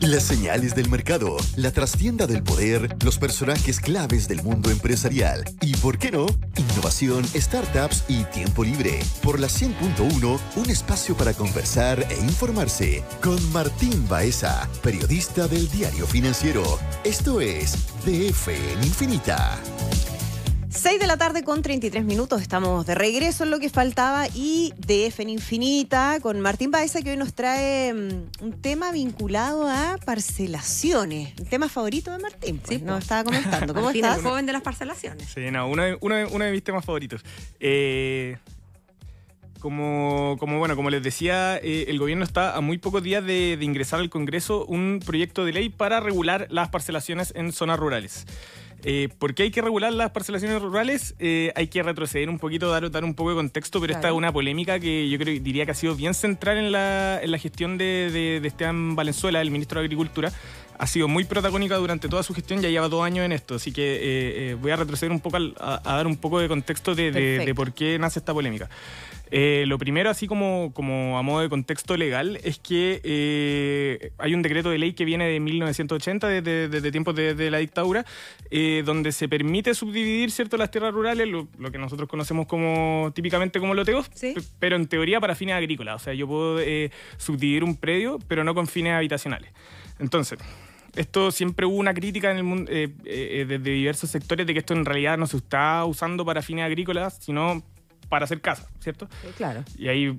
Las señales del mercado, la trastienda del poder, los personajes claves del mundo empresarial y, ¿por qué no?, innovación, startups y tiempo libre. Por la 100.1, un espacio para conversar e informarse con Martín Baeza, periodista del diario financiero. Esto es DF en Infinita. 6 de la tarde con 33 minutos, estamos de regreso en lo que faltaba y de Infinita con Martín Baeza que hoy nos trae mm, un tema vinculado a parcelaciones, un tema favorito de Martín, pues, sí, nos pues. estaba comentando. ¿Cómo estás? El joven de las parcelaciones. Sí, no, uno de, mis temas favoritos. Eh, como, como, bueno, como les decía, eh, el gobierno está a muy pocos días de ingresar al Congreso un proyecto de ley para regular las parcelaciones en zonas rurales. Eh, ¿Por qué hay que regular las parcelaciones rurales? Eh, hay que retroceder un poquito, dar, dar un poco de contexto, pero esta es una polémica que yo creo diría que ha sido bien central en la, gestión de, de, Esteban Valenzuela, el ministro de Agricultura ha sido muy protagónica durante toda su gestión, ya lleva dos años en esto, así que eh, voy a retroceder un poco a, dar un poco de contexto de, por qué nace esta polémica. Eh, lo primero, así como, como a modo de contexto legal, es que eh, hay un decreto de ley que viene de 1980, desde, tiempos de, la dictadura, eh, donde se permite subdividir cierto las tierras rurales, lo, que nosotros conocemos como típicamente como loteos, pero en teoría para fines agrícolas. O sea, yo puedo subdividir un predio, pero no con fines habitacionales. Entonces, esto siempre hubo una crítica en el mundo, desde diversos sectores de que esto en realidad no se está usando para fines agrícolas, sino para hacer casa, ¿cierto? Claro. Y ahí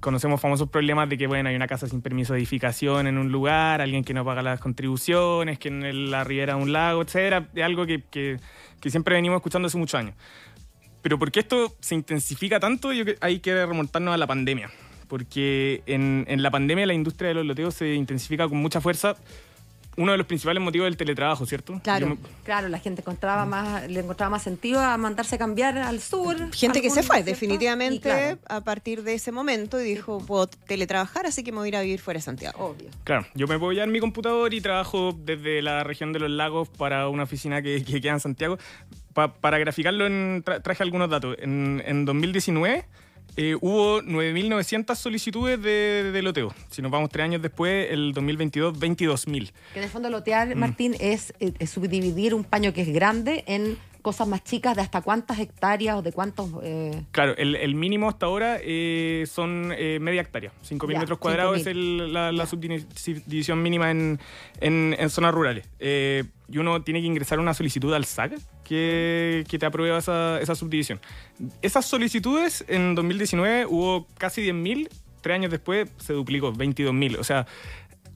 conocemos famosos problemas de que, bueno, hay una casa sin permiso de edificación en un lugar, alguien que no paga las contribuciones, que en la ribera de un lago, etcétera. Es algo que, que, que siempre venimos escuchando hace muchos años. Pero porque esto se intensifica tanto, yo hay que remontarnos a la pandemia. Porque en, en la pandemia la industria de los loteos se intensifica con mucha fuerza uno de los principales motivos del teletrabajo, ¿cierto? Claro, claro, la gente encontraba mm. más, le encontraba más sentido a mandarse a cambiar al sur. Gente que se fue, definitivamente, a partir de ese momento y dijo, puedo teletrabajar, así que me voy a ir a vivir fuera de Santiago. Obvio. Claro, yo me voy a a mi computador y trabajo desde la región de los lagos para una oficina que, queda en Santiago. para graficarlo, en, traje algunos datos. En, en 2019 eh, hubo 9.900 solicitudes de, loteo. Si nos vamos tres años después, el 2022, 22.000. Que en fondo lotear, mm. Martín, eh, es, subdividir un paño que es grande en cosas más chicas de hasta cuántas hectáreas o de cuántos... Eh, claro, el, mínimo hasta ahora eh, son eh, media hectárea, 5.000 metros cuadrados es la, subdivisión mínima en, zonas rurales. y uno tiene que ingresar una solicitud al SAC que, te aprueba esa, esa subdivisión. Esas solicitudes en 2019 hubo casi 10.000, tres años después se duplicó, 22.000. O sea,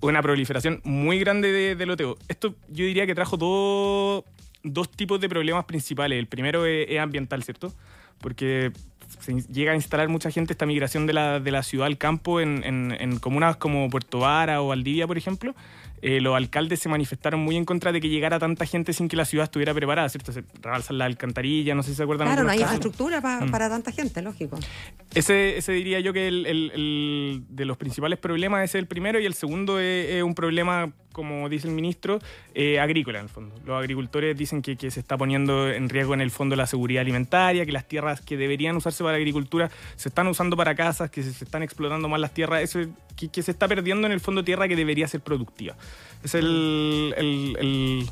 una proliferación muy grande de, de loteo. Esto yo diría que trajo todo dos tipos de problemas principales. El primero es, ambiental, ¿cierto? Porque se llega a instalar mucha gente esta migración de la, de la ciudad al campo en, en, comunas como Puerto Vara o Valdivia, por ejemplo. Eh, los alcaldes se manifestaron muy en contra de que llegara tanta gente sin que la ciudad estuviera preparada, ¿cierto? Se rebalsan las alcantarillas, no sé si se acuerdan. Claro, no hay infraestructura mm. para tanta gente, lógico. Ese, diría yo que el, de los principales problemas es el primero y el segundo es, un problema, como dice el ministro, eh, agrícola en el fondo. Los agricultores dicen que, se está poniendo en riesgo en el fondo la seguridad alimentaria, que las tierras que deberían usarse para agricultura se están usando para casas, que se, están explotando más las tierras, que, se está perdiendo en el fondo tierra que debería ser productiva. Es el,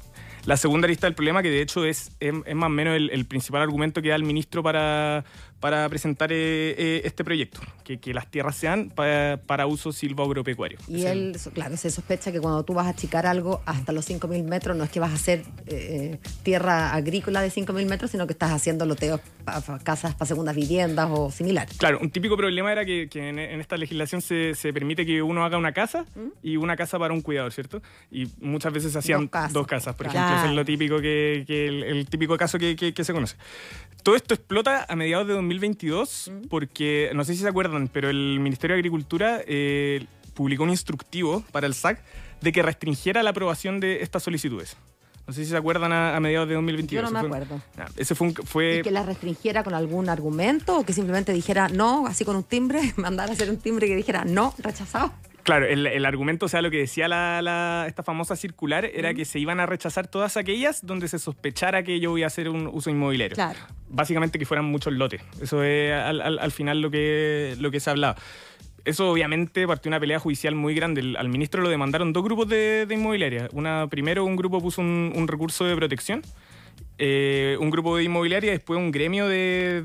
la segunda lista del problema, que de hecho es, más o menos el, principal argumento que da el ministro para, para presentar eh, eh, este proyecto, que, las tierras sean para, uso uso agropecuario. Y él, claro, se sospecha que cuando tú vas a achicar algo hasta los 5.000 metros, no es que vas a hacer eh, tierra agrícola de 5.000 metros, sino que estás haciendo loteos para casas, para segundas viviendas o similar. Claro, un típico problema era que, en, esta legislación se, permite que uno haga una casa ¿Mm? y una casa para un cuidador, ¿cierto? Y muchas veces se hacían dos casas, por ejemplo, es lo típico que, el, típico caso que, se conoce. Todo esto explota a mediados de 2022 porque, no sé si se acuerdan, pero el Ministerio de Agricultura eh, publicó un instructivo para el SAC de que restringiera la aprobación de estas solicitudes. No sé si se acuerdan a, mediados de 2022. Yo no me acuerdo. que la restringiera con algún argumento o que simplemente dijera no, así con un timbre, mandar a hacer un timbre que dijera no, rechazado? Claro, el, argumento, o sea, lo que decía la, esta famosa circular era que se iban a rechazar todas aquellas donde se sospechara que yo voy a hacer un uso inmobiliario. Claro. Básicamente que fueran muchos lotes. Eso es al, al, al final lo que, lo que se ha hablado eso obviamente partió una pelea judicial muy grande. al ministro lo demandaron dos grupos de, de inmobiliarias. Una, primero, un grupo puso un, un recurso de protección eh, un grupo de inmobiliaria, después un gremio de,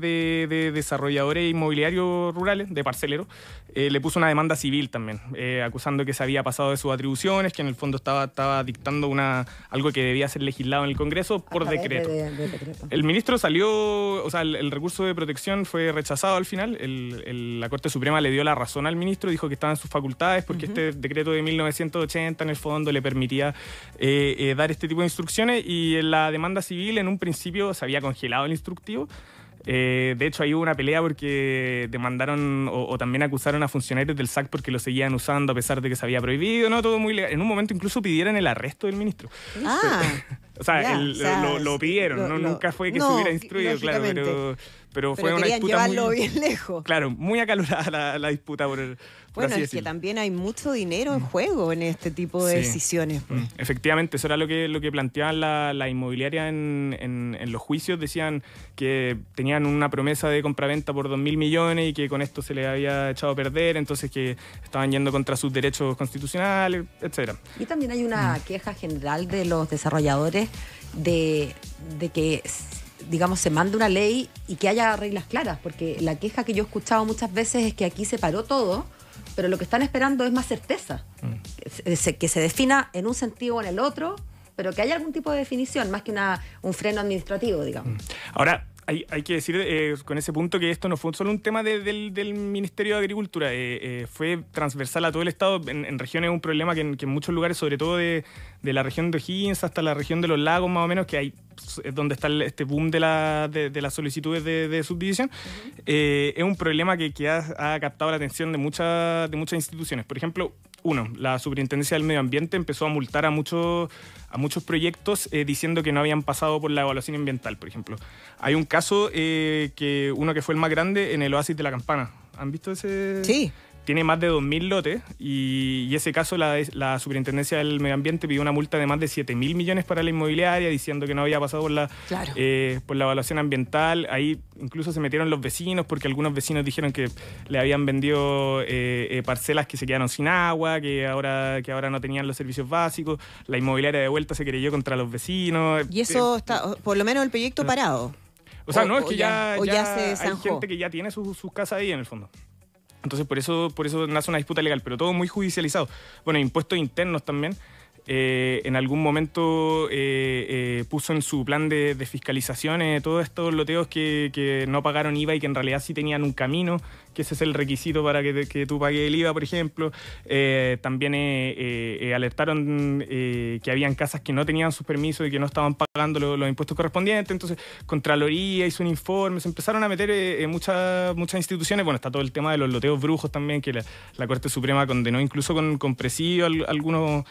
desarrolladores inmobiliarios rurales, de parceleros, eh, le puso una demanda civil también, eh, acusando que se había pasado de sus atribuciones, que en el fondo estaba, dictando una, algo que debía ser legislado en el Congreso por decreto. El ministro salió, o sea, el, recurso de protección fue rechazado al final, la Corte Suprema le dio la razón al ministro, dijo que estaba en sus facultades porque este decreto de 1980 en el fondo le permitía dar este tipo de instrucciones y en la demanda civil en un principio se había congelado el instructivo. Eh, de hecho, hubo una pelea porque demandaron o, también acusaron a funcionarios del SAC porque lo seguían usando a pesar de que se había prohibido, ¿no? Todo muy legal. En un momento incluso pidieron el arresto del ministro. Ah, o sea, lo, pidieron, nunca fue que se hubiera instruido, claro, pero pero, fue una disputa llevarlo bien lejos. Claro, muy acalorada la, disputa por el. bueno, es que también hay mucho dinero en mm. juego en este tipo de decisiones. Pues. Mm. Efectivamente, eso era lo que, lo que planteaban la, la inmobiliaria en, los juicios. Decían que tenían una promesa de compraventa por 2.000 mil millones y que con esto se les había echado a perder, entonces que estaban yendo contra sus derechos constitucionales, etcétera. Y también hay una mm. queja general de los desarrolladores de, de que digamos, se mande una ley y que haya reglas claras, porque la queja que yo he escuchado muchas veces es que aquí se paró todo, pero lo que están esperando es más certeza, mm. que, se, defina en un sentido o en el otro, pero que haya algún tipo de definición, más que una, un freno administrativo, digamos. Mm. Ahora, hay, hay, que decir eh, con ese punto que esto no fue solo un tema del, Ministerio de Agricultura, eh, eh, fue transversal a todo el Estado. En, regiones un problema que en, muchos lugares, sobre todo de, de la región de O'Higgins hasta la región de los lagos más o menos, que hay es donde está este boom de, la, de, las solicitudes de, subdivisión, eh, es un problema que, que ha, captado la atención de, muchas de muchas instituciones. Por ejemplo, uno, la Superintendencia del Medio Ambiente empezó a multar a muchos, a muchos proyectos eh, diciendo que no habían pasado por la evaluación ambiental, por ejemplo. Hay un caso, eh, que uno que fue el más grande, en el Oasis de la Campana. ¿Han visto ese? Sí tiene más de 2.000 lotes y, ese caso la, Superintendencia del Medio Ambiente pidió una multa de más de 7.000 millones para la inmobiliaria diciendo que no había pasado por la, eh, por la evaluación ambiental. Ahí incluso se metieron los vecinos porque algunos vecinos dijeron que le habían vendido eh, eh, parcelas que se quedaron sin agua, que ahora, que ahora no tenían los servicios básicos. La inmobiliaria de vuelta se creyó contra los vecinos. Y eso está, por lo menos el proyecto parado. O sea, no, es que ya, hay gente que ya tiene sus casas ahí en el fondo. Entonces por eso, por eso nace una disputa legal, pero todo muy judicializado. Bueno, impuestos internos también. Eh, en algún momento eh, eh, puso en su plan de, de fiscalizaciones todos estos loteos que, que, no pagaron IVA y que en realidad sí tenían un camino que ese es el requisito para que, que tú pagues el IVA, por ejemplo. Eh, también eh, eh, alertaron que habían casas que no tenían sus permisos y que no estaban pagando los impuestos correspondientes. Entonces, Contraloría hizo un informe, se empezaron a meter muchas, muchas instituciones. Bueno, está todo el tema de los loteos brujos también, que la, Corte Suprema condenó incluso con, con presidio a algunos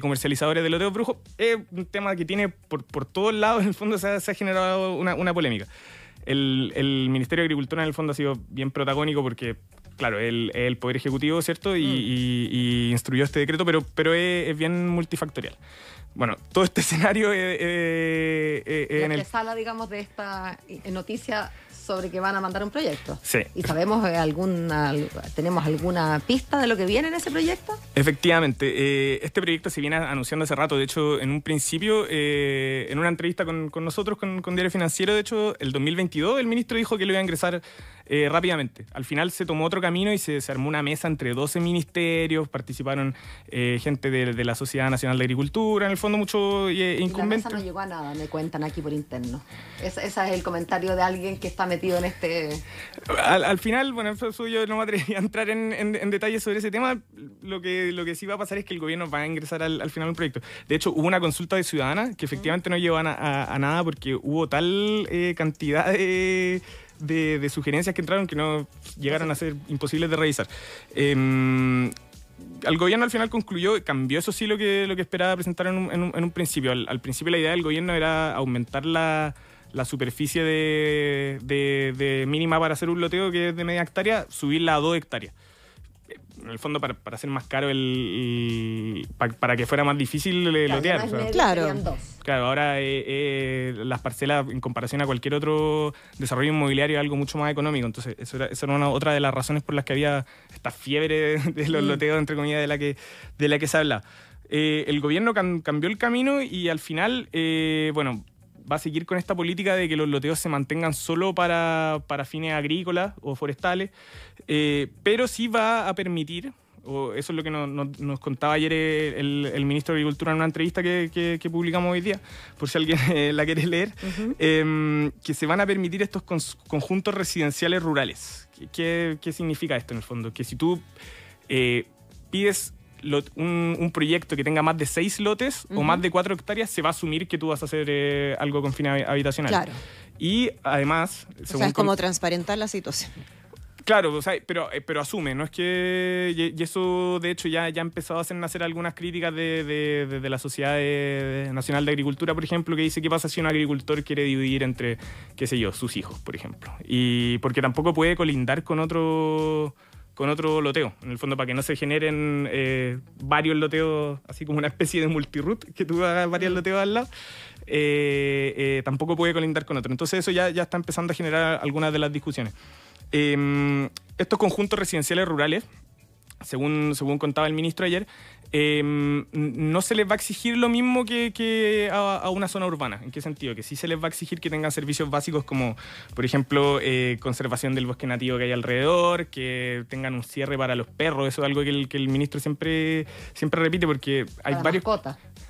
comercializadores de loteos brujos. Es un tema que tiene por, todos lados, en el fondo, se ha, generado una, una polémica. El, el, Ministerio de Agricultura en el fondo ha sido bien protagónico porque, claro, es el, Poder Ejecutivo, ¿cierto? Mm. Y, instruyó este decreto, pero, pero es, bien multifactorial bueno, todo este escenario eh, eh, eh en la sala, digamos, de esta noticia sobre que van a mandar un proyecto. Sí. ¿Y sabemos eh, alguna, tenemos alguna pista de lo que viene en ese proyecto? Efectivamente, eh, este proyecto se viene anunciando hace rato. De hecho, en un principio, eh, en una entrevista con, nosotros, con, con, Diario Financiero, de hecho, el 2022, el ministro dijo que lo iba a ingresar eh, rápidamente. Al final se tomó otro camino y se, se armó una mesa entre 12 ministerios, participaron eh, gente de, la Sociedad Nacional de Agricultura, en el fondo mucho incumbente. Eh, la mesa no llegó a nada, me cuentan aquí por interno. ese es el comentario de alguien que está metido en este... Al, final, bueno, eso yo no me atrevería a entrar en, detalles sobre ese tema. Lo que, lo que sí va a pasar es que el gobierno va a ingresar al, final un proyecto. De hecho, hubo una consulta de ciudadana que efectivamente no llevó a, nada porque hubo tal cantidad de de, sugerencias que entraron que no llegaran a ser imposibles de revisar. Em, el gobierno al final concluyó, cambió eso sí lo que, lo que esperaba presentar en un, principio. Al, principio la idea del gobierno era aumentar la, la superficie de, mínima para hacer un loteo que es de media hectárea, subirla a dos hectáreas en el fondo para, hacer más caro el, para, que fuera más difícil lotear. Claro. ahora eh, eh, las parcelas en comparación a cualquier otro desarrollo inmobiliario es algo mucho más económico. Entonces, era, esa era otra de las razones por las que había esta fiebre de, los mm. loteos, entre comillas, de la que, de la que se habla. Eh, el gobierno cambió el camino y al final, bueno, va a seguir con esta política de que los loteos se mantengan solo para, fines agrícolas o forestales, eh, pero sí va a permitir, eso es lo que nos contaba ayer el, ministro de Agricultura en una entrevista que, publicamos hoy día, por si alguien la quiere leer, em, que se van a permitir estos conjuntos residenciales rurales. qué, significa esto en el fondo? Que si tú eh, pides un, proyecto que tenga más de seis lotes o más de cuatro hectáreas, se va a asumir que tú vas a hacer eh, algo con fin habitacional. Claro. Y además... O sea, es como transparentar la situación. Claro, pero, eh, pero asume, ¿no? Es que. Y eso, de hecho, ya, ya ha empezado a hacer nacer algunas críticas de, la Sociedad Nacional de Agricultura, por ejemplo, que dice qué pasa si un agricultor quiere dividir entre, qué sé yo, sus hijos, por ejemplo. Y porque tampoco puede colindar con otro con otro loteo, en el fondo para que no se generen eh, varios loteos, así como una especie de multiroot, que tú hagas varios mm. loteos al lado, eh, eh, tampoco puede colindar con otro. Entonces eso ya, ya está empezando a generar algunas de las discusiones. Em, estos conjuntos residenciales rurales según, según contaba el ministro ayer, em, no se les va a exigir lo mismo que, a, una zona urbana. ¿En qué sentido? Que sí se les va a exigir que tengan servicios básicos como, por ejemplo, eh, conservación del bosque nativo que hay alrededor, que tengan un cierre para los perros. Eso es algo que el, que el ministro siempre, siempre repite porque hay varios...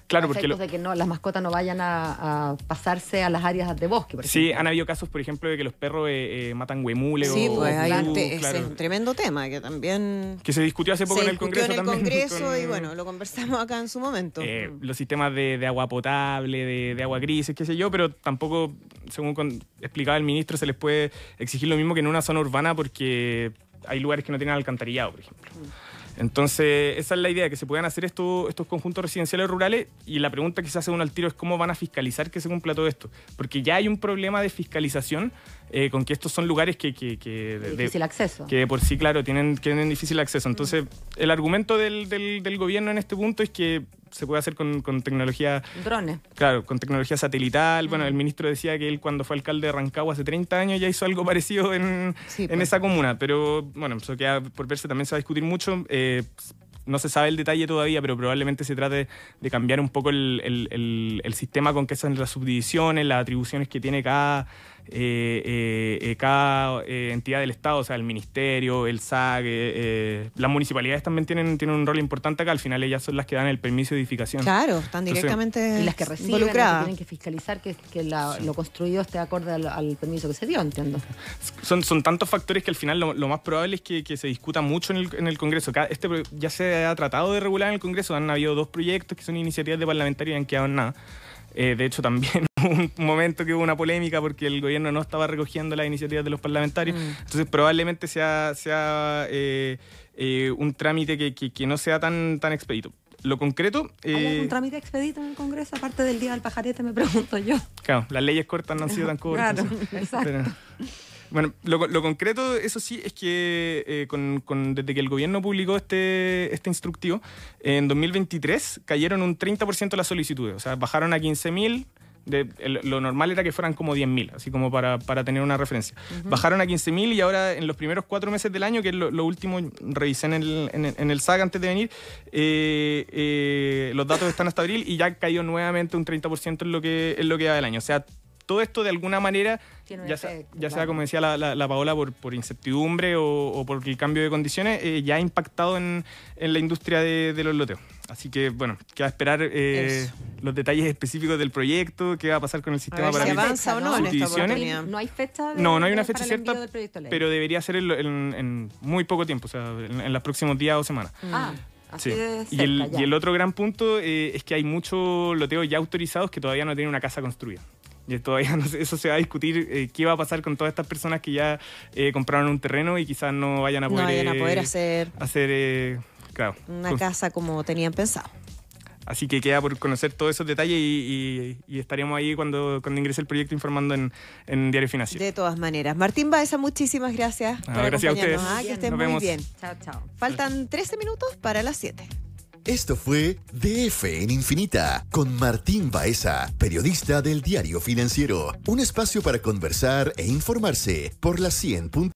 Claro, porque de que no, las mascotas no vayan a, pasarse a las áreas de bosque. Por sí, han habido casos, por ejemplo, de que los perros eh, eh, matan huemules. sí, Pues, hay es un tremendo tema que también. Que se discutió hace poco en el Congreso. En el Congreso y bueno, lo conversamos acá en su momento. Eh, los sistemas de, agua potable, de, agua gris, qué sé yo, pero tampoco, según explicaba el ministro, se les puede exigir lo mismo que en una zona urbana porque hay lugares que no tienen alcantarillado, por ejemplo. Mm. Entonces, esa es la idea, que se puedan hacer estos conjuntos residenciales rurales y la pregunta que se hace uno al tiro es cómo van a fiscalizar que se cumpla todo esto. Porque ya hay un problema de fiscalización eh, con que estos son lugares que... que, difícil acceso. Que por sí, claro, tienen, tienen difícil acceso. Entonces, mm. el argumento del gobierno en este punto es que se puede hacer con, con tecnología... Drones. Claro, con tecnología satelital. Bueno, el ministro decía que él cuando fue alcalde de Rancagua hace 30 años ya hizo algo parecido en, pues. esa comuna, pero bueno, eso queda por verse, también se va a discutir mucho. Eh, no se sabe el detalle todavía, pero probablemente se trate de cambiar un poco el, sistema con que son las subdivisiones, las atribuciones que tiene cada eh, eh, eh, cada entidad del Estado, o sea, el Ministerio, el SAG, las municipalidades también tienen, tienen un rol importante acá. Al final ellas son las que dan el permiso de edificación. Claro, están directamente y las que reciben, involucradas. que tienen que fiscalizar que, lo construido esté acorde al, permiso que se dio, entiendo. Son, son tantos factores que al final lo, más probable es que, se discuta mucho en el, en el Congreso. Este ya se ha tratado de regular en el Congreso, han habido dos proyectos que son iniciativas de parlamentarios y han quedado en nada. de hecho, también un momento que hubo una polémica porque el gobierno no estaba recogiendo las iniciativas de los parlamentarios. Mm. Entonces probablemente sea, sea eh, eh, un trámite que, no sea tan, tan expedito. Lo concreto... Eh, un trámite expedito en el Congreso, aparte del Día del Pajarete, me pregunto yo. Claro, las leyes cortas no han sido tan cortas. claro, exacto. bueno, lo, concreto, eso sí, es que eh, desde que el gobierno publicó este, este instructivo, en 2023 cayeron un 30% las solicitudes, o sea, bajaron a 15.000 lo normal era que fueran como 10.000, así como para, para, tener una referencia. Bajaron a 15.000 y ahora en los primeros cuatro meses del año, que es lo, último, revisé en el, en, el SAC antes de venir, eh, eh, los datos están hasta abril y ya ha caído nuevamente un 30% en lo, que, en lo que del año. O sea, todo esto de alguna manera, ya, sea, como decía la, Paola, por, incertidumbre o, porque por el cambio de condiciones, eh, ya ha impactado en, la industria de, los loteos. Así que, bueno, queda esperar eh, los detalles específicos del proyecto, qué va a pasar con el sistema para si avanza no, No hay fecha. no, no hay una fecha cierta, pero debería ser en, muy poco tiempo, o sea, en, los próximos días o semanas. Mm. Ah. y, el, otro gran punto eh, es que hay muchos loteos ya autorizados que todavía no tienen una casa construida. Y todavía eso se va a discutir eh, qué va a pasar con todas estas personas que ya eh, compraron un terreno y quizás no vayan a poder, eh, hacer, una casa como tenían pensado. Así que queda por conocer todos esos detalles y, estaremos ahí cuando, cuando ingrese el proyecto informando en, Diario Financiero. De todas maneras. Martín Baeza, muchísimas gracias. Ah, gracias a ustedes. ¿ah? que estén muy bien. Chao, chao. Faltan 13 minutos para las 7. Esto fue DF en Infinita con Martín Baeza, periodista del diario financiero. Un espacio para conversar e informarse por la 100.